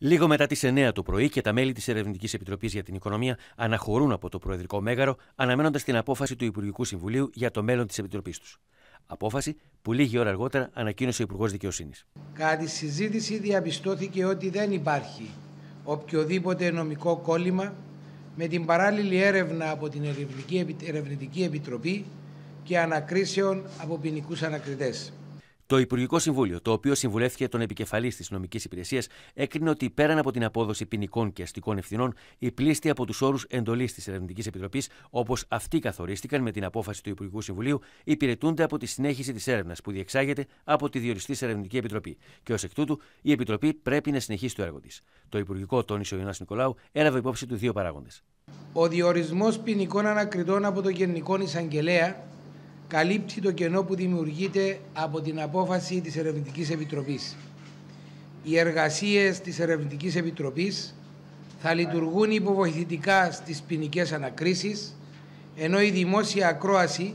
Λίγο μετά τις 9 το πρωί και τα μέλη της Ερευνητικής Επιτροπής για την Οικονομία αναχωρούν από το Προεδρικό Μέγαρο, αναμένοντας την απόφαση του Υπουργικού Συμβουλίου για το μέλλον της Επιτροπής τους. Απόφαση που λίγη ώρα αργότερα ανακοίνωσε ο Υπουργός Δικαιοσύνης. Κατά συζήτηση διαπιστώθηκε ότι δεν υπάρχει οποιοδήποτε νομικό κόλλημα με την παράλληλη έρευνα από την Ερευνητική Επιτροπή και ανακρίσεων από ποινικούς ανακριτές. Το Υπουργικό Συμβούλιο, το οποίο συμβουλεύτηκε τον επικεφαλής της νομικής υπηρεσίας, έκρινε ότι πέραν από την απόδοση ποινικών και αστικών ευθυνών, οι πλήστοι από τους όρους εντολής της Ερευνητικής Επιτροπής, όπως αυτοί καθορίστηκαν με την απόφαση του Υπουργικού Συμβουλίου, υπηρετούνται από τη συνέχιση της έρευνας που διεξάγεται από τη διοριστή Ερευνητική Επιτροπή. Και ως εκ τούτου, η Επιτροπή πρέπει να συνεχίσει το έργο της. Το Υπουργικό τόνισε ο Ιωνάς Νικολάου έλαβε υπόψη του δύο παράγοντες. Ο διορισμός ποινικών ανακριτών από το Γενικό Εισαγγελέα καλύπτει το κενό που δημιουργείται από την απόφαση της Ερευνητικής Επιτροπής. Οι εργασίες της Ερευνητικής Επιτροπής θα λειτουργούν υποβοηθητικά στις ποινικές ανακρίσεις, ενώ η δημόσια ακρόαση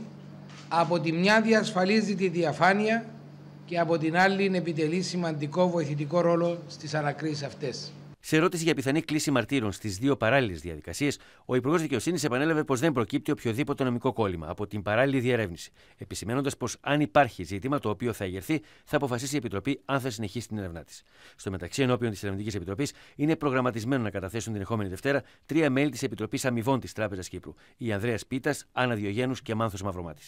από τη μια διασφαλίζει τη διαφάνεια και από την άλλη επιτελεί σημαντικό βοηθητικό ρόλο στις ανακρίσεις αυτές. Σε ερώτηση για πιθανή κλίση μαρτύρων στις δύο παράλληλες διαδικασίες, ο Υπουργός Δικαιοσύνης επανέλαβε πως δεν προκύπτει οποιοδήποτε νομικό κόλλημα από την παράλληλη διερεύνηση, επισημένοντα πως αν υπάρχει ζήτημα το οποίο θα εγερθεί, θα αποφασίσει η Επιτροπή αν θα συνεχίσει την έρευνά της. Στο μεταξύ, ενώπιον της Ερευνητικής Επιτροπής, είναι προγραμματισμένο να καταθέσουν την ερχόμενη Δευτέρα τρία μέλη της Επιτροπής Αμοιβών της Τράπεζας Κύπρου: η Ανδρέας Πίτας, Άννα Διογένους και Μάνθος Μαυρομάτης.